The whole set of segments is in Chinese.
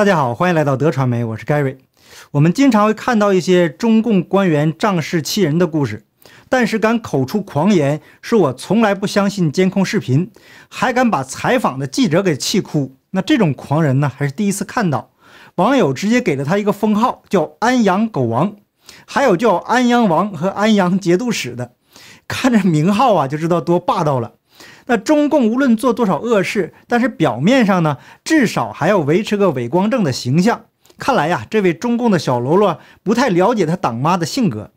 大家好，欢迎来到德传媒，我是 Gary。我们经常会看到一些中共官员仗势欺人的故事，但是敢口出狂言，说我从来不相信监控视频，还敢把采访的记者给气哭，那这种狂人呢，还是第一次看到。网友直接给了他一个封号，叫安阳狗王，还有叫安阳王和安阳节度使的，看这名号啊，就知道多霸道了。那中共无论做多少恶事，但是表面上呢，至少还要维持个伪光正的形象。看来呀，这位中共的小喽啰不太了解他党妈的性格。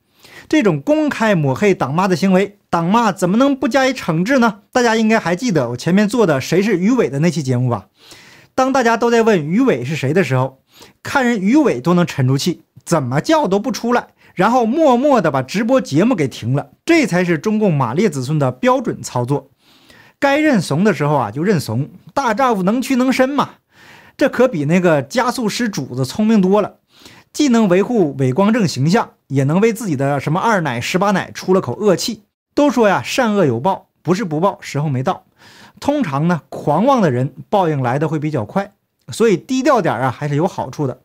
这种公开抹黑党妈的行为，党妈怎么能不加以惩治呢？大家应该还记得我前面做的谁是于伟的那期节目吧？当大家都在问于伟是谁的时候，看人于伟都能沉住气，怎么叫都不出来，然后默默地把直播节目给停了。这才是中共马列子孙的标准操作。该认怂的时候啊，就认怂。大丈夫能屈能伸嘛，这可比那个加速师主子聪明多了。既能维护伟光正形象，也能为自己的什么二奶十八奶出了口恶气。都说呀，善恶有报，不是不报，时候没到。通常呢，狂妄的人报应来的会比较快，所以低调点啊，还是有好处的。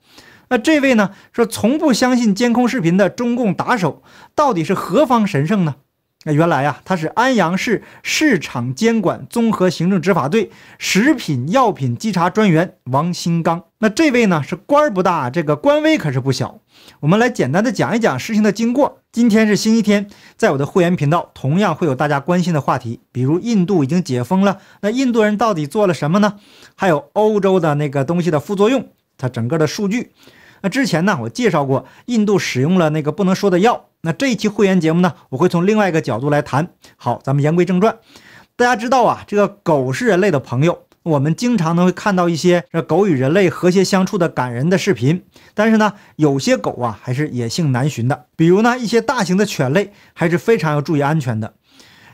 那这位呢，说从不相信监控视频的中共打手，到底是何方神圣呢？那原来呀，他是安阳市市场监管综合行政执法队食品药品稽查专员王新刚。那这位呢是官儿不大，这个官威可是不小。我们来简单的讲一讲事情的经过。今天是星期天，在我的会员频道，同样会有大家关心的话题，比如印度已经解封了，那印度人到底做了什么呢？还有欧洲的那个东西的副作用，它整个的数据。那之前呢，我介绍过印度使用了那个不能说的药。那这一期会员节目呢，我会从另外一个角度来谈。好，咱们言归正传。大家知道啊，这个狗是人类的朋友，我们经常能会看到一些这狗与人类和谐相处的感人的视频。但是呢，有些狗啊还是野性难寻的，比如呢一些大型的犬类，还是非常要注意安全的。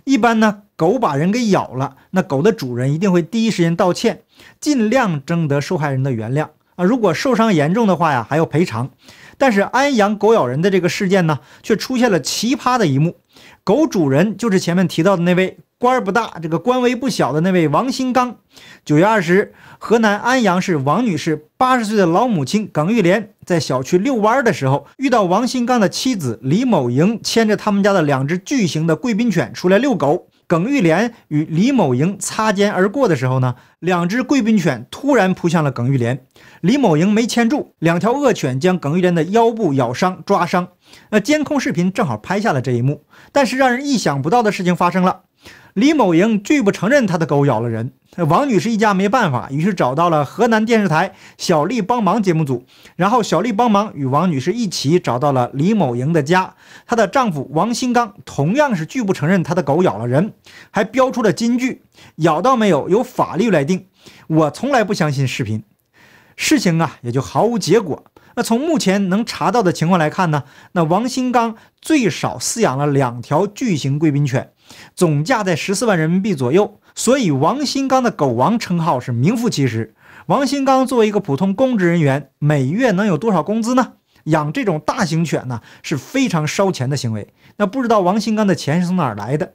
一般呢，狗把人给咬了，那狗的主人一定会第一时间道歉，尽量征得受害人的原谅。啊，如果受伤严重的话呀，还要赔偿。但是安阳狗咬人的这个事件呢，却出现了奇葩的一幕，狗主人就是前面提到的那位官儿不大，这个官威不小的那位王新刚。九月二十日，河南安阳市王女士八十岁的老母亲耿玉莲在小区遛弯儿的时候，遇到王新刚的妻子李某莹牵着他们家的两只巨型的贵宾犬出来遛狗。耿玉莲与李某莹擦肩而过的时候呢，两只贵宾犬突然扑向了耿玉莲，李某莹没牵住，两条恶犬将耿玉莲的腰部咬伤、抓伤。那监控视频正好拍下了这一幕，但是让人意想不到的事情发生了。李某莹拒不承认他的狗咬了人，王女士一家没办法，于是找到了河南电视台小丽帮忙节目组，然后小丽帮忙与王女士一起找到了李某莹的家，她的丈夫王新刚同样是拒不承认他的狗咬了人，还标出了金句：“咬到没有？由法律来定。我从来不相信视频。”事情啊，也就毫无结果。那从目前能查到的情况来看呢，那王新刚最少饲养了两条巨型贵宾犬，总价在十四万人民币左右，所以王新刚的“狗王”称号是名副其实。王新刚作为一个普通公职人员，每月能有多少工资呢？养这种大型犬呢是非常烧钱的行为，那不知道王新刚的钱是从哪儿来的。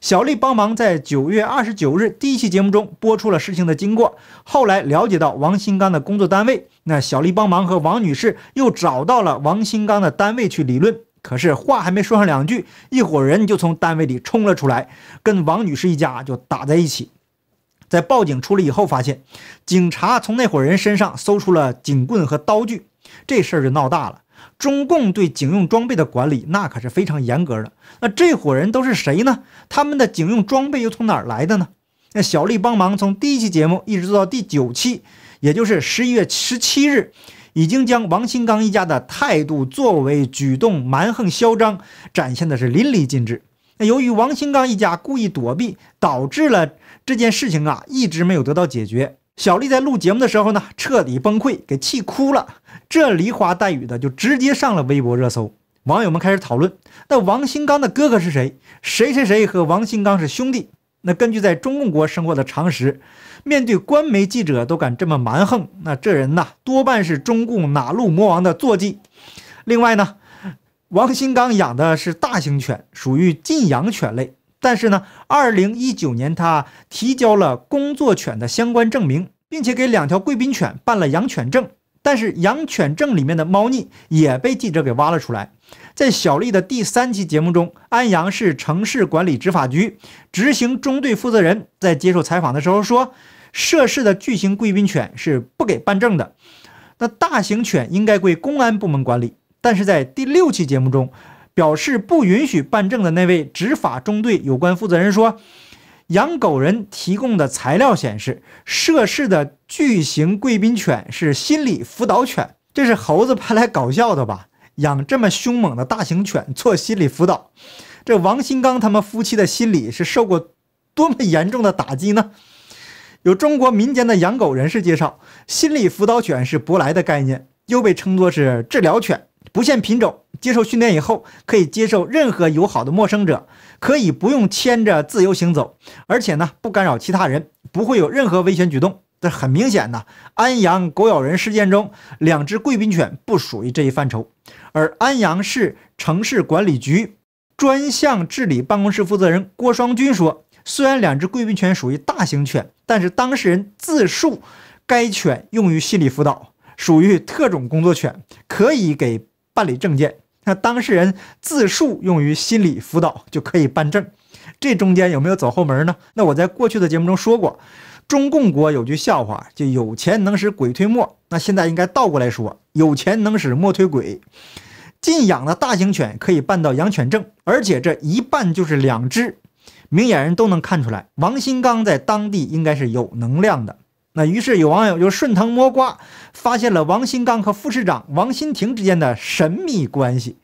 小丽帮忙在九月二十九日第一期节目中播出了事情的经过。后来了解到王新刚的工作单位，那小丽帮忙和王女士又找到了王新刚的单位去理论。可是话还没说上两句，一伙人就从单位里冲了出来，跟王女士一家就打在一起。在报警出来以后，发现警察从那伙人身上搜出了警棍和刀具，这事儿就闹大了。中共对警用装备的管理那可是非常严格的。那这伙人都是谁呢？他们的警用装备又从哪儿来的呢？那小丽帮忙从第一期节目一直做到第九期，也就是十一月十七日，已经将王新刚一家的态度、作为、举动蛮横嚣张展现的是淋漓尽致。那由于王新刚一家故意躲避，导致了这件事情啊一直没有得到解决。小丽在录节目的时候呢，彻底崩溃，给气哭了。这梨花带雨的就直接上了微博热搜，网友们开始讨论：那王新刚的哥哥是谁？谁谁谁和王新刚是兄弟？那根据在中共国生活的常识，面对官媒记者都敢这么蛮横，那这人呐多半是中共哪路魔王的坐骑？另外呢，王新刚养的是大型犬，属于禁养犬类，但是呢，二零一九年他提交了工作犬的相关证明，并且给两条贵宾犬办了养犬证。但是养犬证里面的猫腻也被记者给挖了出来。在小丽的第三期节目中，安阳市城市管理执法局执行中队负责人在接受采访的时候说，涉事的巨型贵宾犬是不给办证的。那大型犬应该归公安部门管理，但是在第六期节目中，表示不允许办证的那位执法中队有关负责人说。养狗人提供的材料显示，涉事的巨型贵宾犬是心理辅导犬，这是猴子派来搞笑的吧？养这么凶猛的大型犬做心理辅导，这王新刚他们夫妻的心理是受过多么严重的打击呢？有中国民间的养狗人士介绍，心理辅导犬是舶来的概念，又被称作是治疗犬，不限品种。接受训练以后，可以接受任何友好的陌生者，可以不用牵着自由行走，而且呢不干扰其他人，不会有任何危险举动。这很明显呢，安阳狗咬人事件中，两只贵宾犬不属于这一范畴。而安阳市城市管理局专项治理办公室负责人郭双军说：“虽然两只贵宾犬属于大型犬，但是当事人自述该犬用于心理辅导，属于特种工作犬，可以给办理证件。”那当事人自述用于心理辅导就可以办证，这中间有没有走后门呢？那我在过去的节目中说过，中共国有句笑话，就有钱能使鬼推磨，那现在应该倒过来说，有钱能使磨推鬼。禁养的大型犬可以办到养犬证，而且这一办就是两只，明眼人都能看出来，王新刚在当地应该是有能量的。那于是有网友就顺藤摸瓜，发现了王新刚和副市长王新亭之间的神秘关系。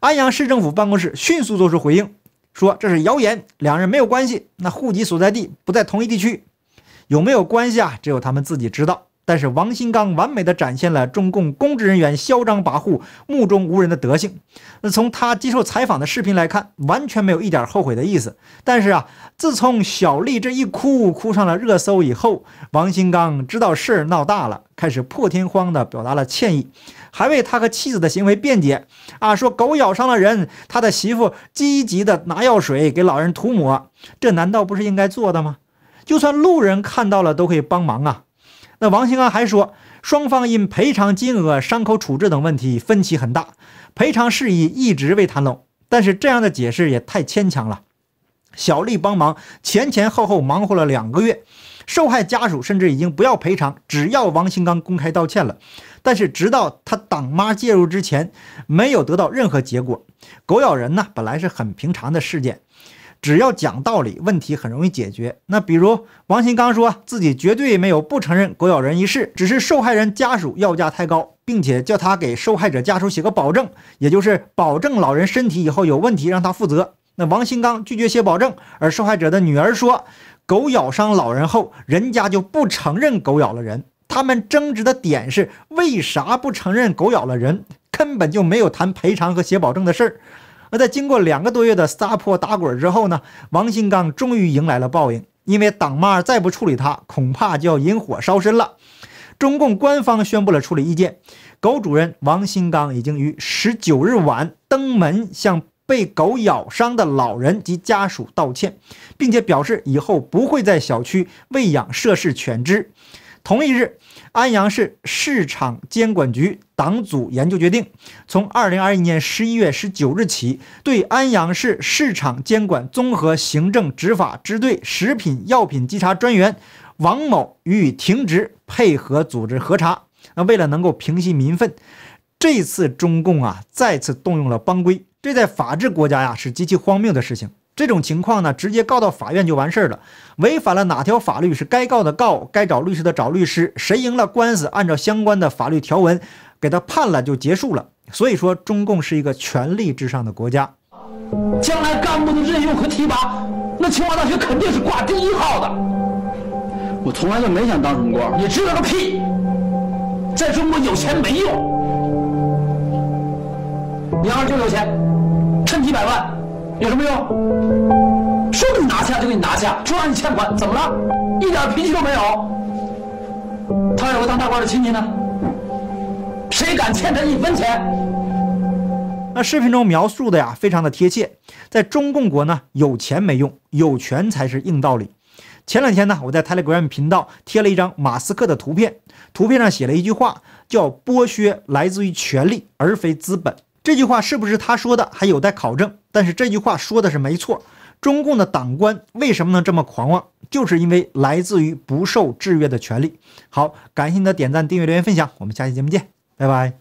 安阳市政府办公室迅速做出回应，说这是谣言，两人没有关系。那户籍所在地不在同一地区，有没有关系啊？只有他们自己知道。但是王新刚完美的展现了中共公职人员嚣张跋扈、目中无人的德性。那从他接受采访的视频来看，完全没有一点后悔的意思。但是啊，自从小丽这一哭哭上了热搜以后，王新刚知道事儿闹大了，开始破天荒的表达了歉意，还为他和妻子的行为辩解。啊，说狗咬伤了人，他的媳妇积极的拿药水给老人涂抹，这难道不是应该做的吗？就算路人看到了，都可以帮忙啊。那王兴刚还说，双方因赔偿金额、伤口处置等问题分歧很大，赔偿事宜一直未谈拢。但是这样的解释也太牵强了。小丽帮忙前前后后忙活了两个月，受害家属甚至已经不要赔偿，只要王兴刚公开道歉了。但是直到他党妈介入之前，没有得到任何结果。狗咬人呢，本来是很平常的事件。只要讲道理，问题很容易解决。那比如王新刚说自己绝对没有不承认狗咬人一事，只是受害人家属要价太高，并且叫他给受害者家属写个保证，也就是保证老人身体以后有问题让他负责。那王新刚拒绝写保证，而受害者的女儿说，狗咬伤老人后，人家就不承认狗咬了人。他们争执的点是，为啥不承认狗咬了人？根本就没有谈赔偿和写保证的事儿。那在经过两个多月的撒泼打滚之后呢，王新刚终于迎来了报应，因为党妈再不处理他，恐怕就要引火烧身了。中共官方宣布了处理意见，狗主人王新刚已经于十九日晚登门向被狗咬伤的老人及家属道歉，并且表示以后不会在小区喂养涉事犬只。同一日，安阳市市场监管局党组研究决定，从二零二一年十一月十九日起，对安阳市市场监管综合行政执法支队食品药品稽查专员王某予以停职，配合组织核查。那为了能够平息民愤，这次中共啊再次动用了帮规，这在法治国家呀是极其荒谬的事情。这种情况呢，直接告到法院就完事儿了。违反了哪条法律是该告的告，该找律师的找律师，谁赢了官司，按照相关的法律条文给他判了就结束了。所以说，中共是一个权力至上的国家。将来干部的任用和提拔，那清华大学肯定是挂第一号的。我从来就没想当什么官，你知道个屁。在中国有钱没用，你二舅有钱，趁几百万。有什么用？说给你拿下就给你拿下，说让你欠款怎么了？一点脾气都没有。他有个当大官的亲戚呢，谁敢欠他一分钱？那视频中描述的呀，非常的贴切。在中共国呢，有钱没用，有权才是硬道理。前两天呢，我在 Telegram 频道贴了一张马斯克的图片，图片上写了一句话，叫“剥削来自于权力，而非资本”。这句话是不是他说的还有待考证，但是这句话说的是没错。中共的党官为什么能这么狂妄？就是因为来自于不受制约的权利。好，感谢您的点赞、订阅、留言、分享，我们下期节目见，拜拜。